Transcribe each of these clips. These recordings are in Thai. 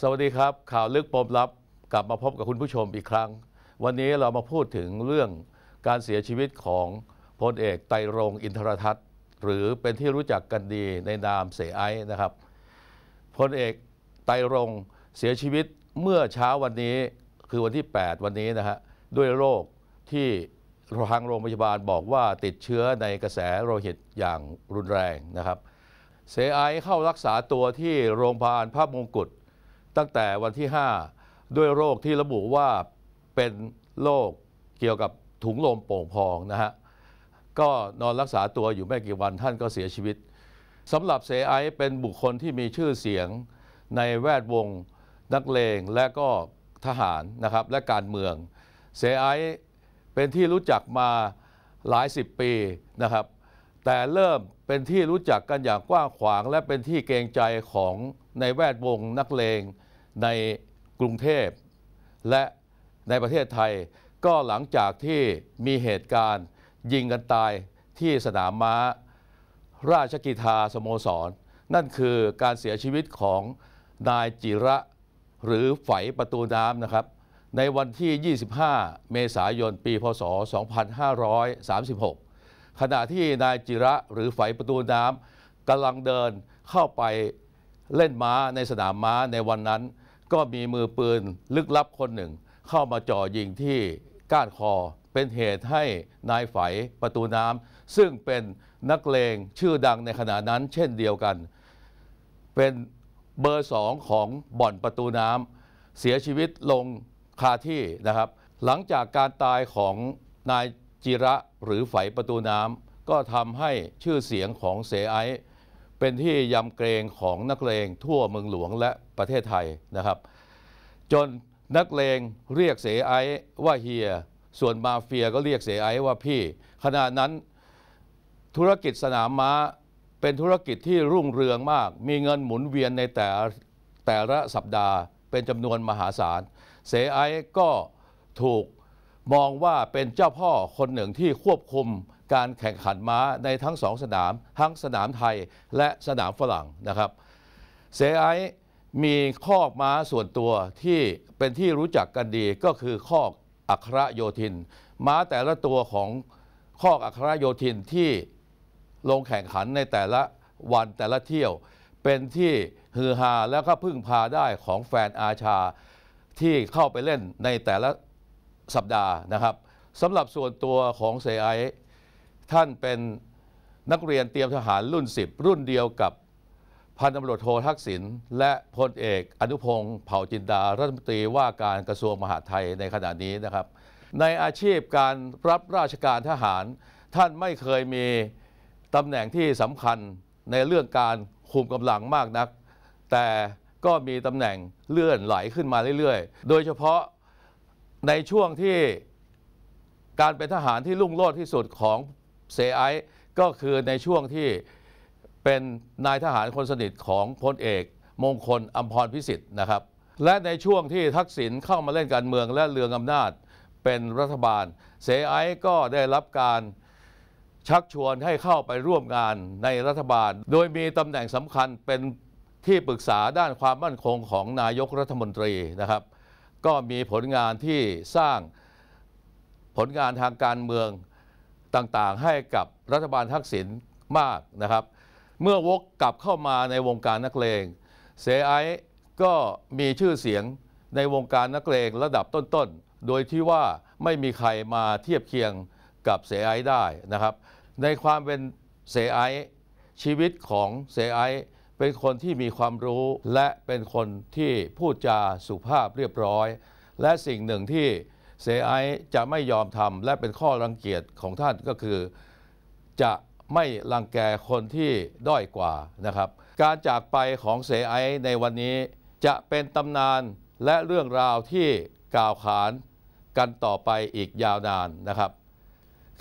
สวัสดีครับข่าวลึกปมลับกลับมาพบกับคุณผู้ชมอีกครั้ง วันนี้เรามาพูดถึงเรื่องการเสียชีวิตของพลเอกไตรรงอินทรทัศน์ หรือเป็นที่รู้จักกันดีในนามเสไอนะครับพลเอกไตรรงเสียชีวิตเมื่อเช้าวันนี้คือวันที่ 8 วันนี้นะฮะด้วยโรคที่ทางโรงพยาบาลบอกว่าติดเชื้อในกระแสโลหิตอย่างรุนแรงนะครับเสไอเข้ารักษาตัวที่โรงพยาบาลพระมงกุฎตั้งแต่วันที่ 5 ด้วยโรคที่ระบุว่าเป็นโรคเกี่ยวกับถุงลมโป่งพองนะฮะก็นอนรักษาตัวอยู่ไม่กี่วันท่านก็เสียชีวิตสำหรับเสไอเป็นบุคคลที่มีชื่อเสียงในแวดวงนักเลงและก็ทหารนะครับ และการเมืองเสไอเป็นที่รู้จักมาหลายสิบปีนะครับแต่เริ่มเป็นที่รู้จักกันอย่างกว้างขวาง และเป็นที่เกรงใจของในแวดวงนักเลงในกรุงเทพ และในประเทศไทยก็หลังจากที่มีเหตุการณ์ยิงกันตายที่สนามม้าราชกิจาสโมสร นั่นคือการเสียชีวิตของนายจิระหรือไฝประตูน้ำนะครับ ในวันที่ 25 เมษายนปี พศ 2536ขณะที่นายจิระหรือไฝประตูน้ำกำลังเดินเข้าไปเล่นม้าในสนามม้าในวันนั้นก็มีมือปืนลึกลับคนหนึ่ง เข้ามาจ่อยิงที่ก้านคอเป็นเหตุให้นายไฝประตูน้ำซึ่งเป็นนักเลงชื่อดังในขณะนั้น เช่นเดียวกัน เป็นเบอร์สองของบ่อนประตูน้ำเสียชีวิตลงคาที่นะครับ หลังจากการตายของนายจิระ หรือไฝประตูน้ำก็ทำให้ชื่อเสียงของเสไอ เป็นที่ยำเกรงของนักเลงทั่วเมืองหลวงและประเทศไทยนะครับ จนนักเลงเรียกเสไอว่าเฮียส่วนมาเฟียก็เรียกเสไอว่าพี่ ขณะนั้น ธุรกิจสนามม้าเป็นธุรกิจที่รุ่งเรืองมาก มีเงินหมุนเวียนในแต่แต่ละสัปดาห์ เป็นจำนวนมหาศาลเสไอก็ถูกมองว่าเป็นเจ้าพ่อคนหนึ่งที่ควบคุมการแข่งขันม้าในทั้งสองสนาม ทั้งสนามไทยและสนามฝรั่งนะครับเซไอมีคอกม้าส่วนตัวที่เป็นที่รู้จักกันดีก็คือคอกอัครโยธิน ม้าแต่ละตัวของคอกอัครโยธินที่ลงแข่งขันในแต่ละวันแต่ละเที่ยวเป็นที่ฮือฮาแล้วก็พึ่งพาได้ของแฟนอาชาที่เข้าไปเล่นในแต่ละสัปดาห์นะครับสำหรับส่วนตัวของเซไอท่านเป็นนักเรียนเตรียมทหารรุ่น 10 รุ่นเดียวกับพันตำรวจโททักษิณและพลเอกอนุพงศ์เผ่าจินดารัฐมนตรีว่าการกระทรวงมหาดไทยในขณะนี้นะครับ ในอาชีพการรับราชการทหาร ท่านไม่เคยมีตำแหน่งที่สำคัญในเรื่องการคุมกำลังมากนัก แต่ก็มีตำแหน่งเลื่อนไหลขึ้นมาเรื่อยๆ โดยเฉพาะในช่วงที่การเป็นทหารที่รุ่งโรจน์ที่สุดของเซไอก็คือในช่วงที่เป็นนายทหารคนสนิทของพลเอก มงคลอัมพรพิสิทธิ์นะครับ และในช่วงที่ทักษิณเข้ามาเล่นการเมืองและเรืองอำนาจเป็นรัฐบาลเสไอก็ได้รับการชักชวนให้เข้าไปร่วมงานในรัฐบาล โดยมีตำแหน่งสำคัญเป็นที่ปรึกษาด้านความมั่นคงของนายกรัฐมนตรีนะครับก็มีผลงานที่สร้างผลงานทางการเมืองต่างๆ ให้กับรัฐบาลทักษิณมากนะครับ เมื่อวกกลับเข้ามาในวงการนักเลงเสไอก็มีชื่อเสียงในวงการนักเลงระดับต้นๆโดยที่ว่าไม่มีใครมาเทียบเคียงกับเสไอได้นะครับในความเป็นเสไอชีวิตของเสไอเป็นคนที่มีความรู้และเป็นคนที่พูดจาสุภาพเรียบร้อย และสิ่งหนึ่งที่เซไอจะไม่ยอมทำและเป็นข้อรังเกียจของท่านก็คือ จะไม่รังแกคนที่ด้อยกว่านะครับ การจากไปของเซไอในวันนี้จะเป็นตำนานและเรื่องราวที่กล่าวขานกันต่อไปอีกยาวนานนะครับ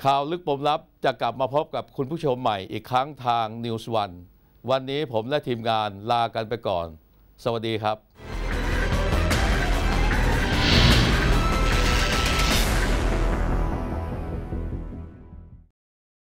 ข่าวลึกปมลับจะกลับมาพบกับคุณผู้ชมใหม่อีกครั้งทาง News วันวันนี้ผมและทีมงานลากันไปก่อน สวัสดีครับ